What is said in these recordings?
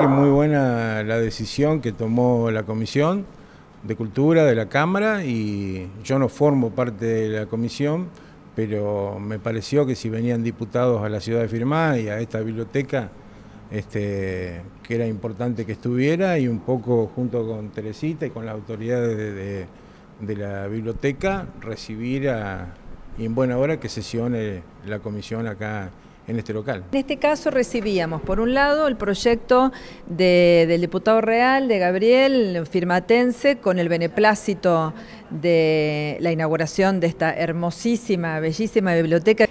Es muy buena la decisión que tomó la Comisión de Cultura de la Cámara y yo no formo parte de la Comisión, pero me pareció que si venían diputados a la ciudad de Firmá y a esta biblioteca, este, que era importante que estuviera y un poco junto con Teresita y con las autoridades de, la biblioteca recibir a, y en buena hora que sesione la comisión acá en este local. En este caso recibíamos, por un lado, el proyecto del diputado real, de Gabriel Firmatense, con el beneplácito de la inauguración de esta hermosísima, bellísima biblioteca.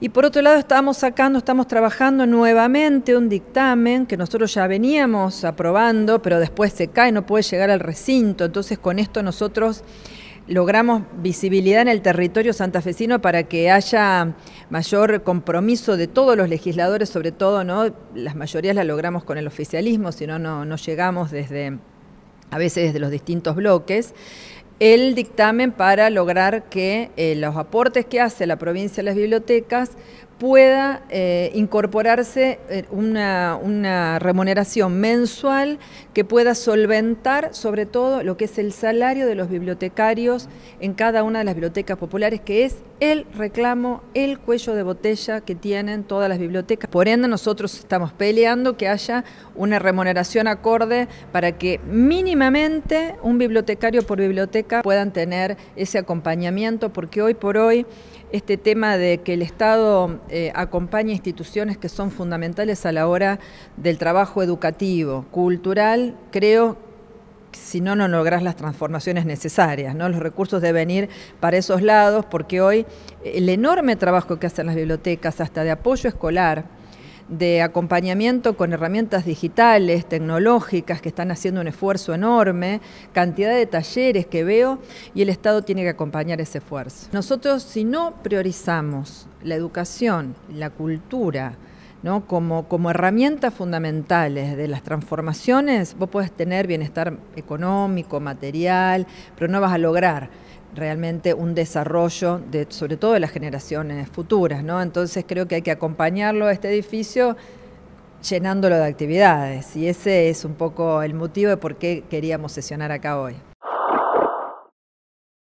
Y por otro lado estamos sacando, estamos trabajando nuevamente un dictamen que nosotros ya veníamos aprobando, pero después se cae, no puede llegar al recinto. Entonces con esto nosotros logramos visibilidad en el territorio santafesino para que haya mayor compromiso de todos los legisladores, sobre todo, ¿no? Las mayorías las logramos con el oficialismo, si no, no llegamos desde, a veces desde los distintos bloques el dictamen para lograr que eh, los aportes que hace la provincia a las bibliotecas pueda eh, incorporarse eh, una, remuneración mensual que pueda solventar sobre todo lo que es el salario de los bibliotecarios en cada una de las bibliotecas populares, que es el reclamo, el cuello de botella que tienen todas las bibliotecas. Por ende, nosotros estamos peleando que haya una remuneración acorde para que mínimamente un bibliotecario por biblioteca puedan tener ese acompañamiento, porque hoy por hoy este tema de que el Estado eh, acompaña instituciones que son fundamentales a la hora del trabajo educativo, cultural, creo si no, no lográs las transformaciones necesarias, ¿no? Los recursos deben ir para esos lados, porque hoy el enorme trabajo que hacen las bibliotecas, hasta de apoyo escolar, de acompañamiento con herramientas digitales, tecnológicas, que están haciendo un esfuerzo enorme, cantidad de talleres que veo y el Estado tiene que acompañar ese esfuerzo. Nosotros si no priorizamos la educación, la cultura, ¿no? Como, herramientas fundamentales de las transformaciones, vos podés tener bienestar económico, material, pero no vas a lograr realmente un desarrollo, de, sobre todo de las generaciones futuras. Entonces creo que hay que acompañarlo a este edificio llenándolo de actividades y ese es un poco el motivo de por qué queríamos sesionar acá hoy.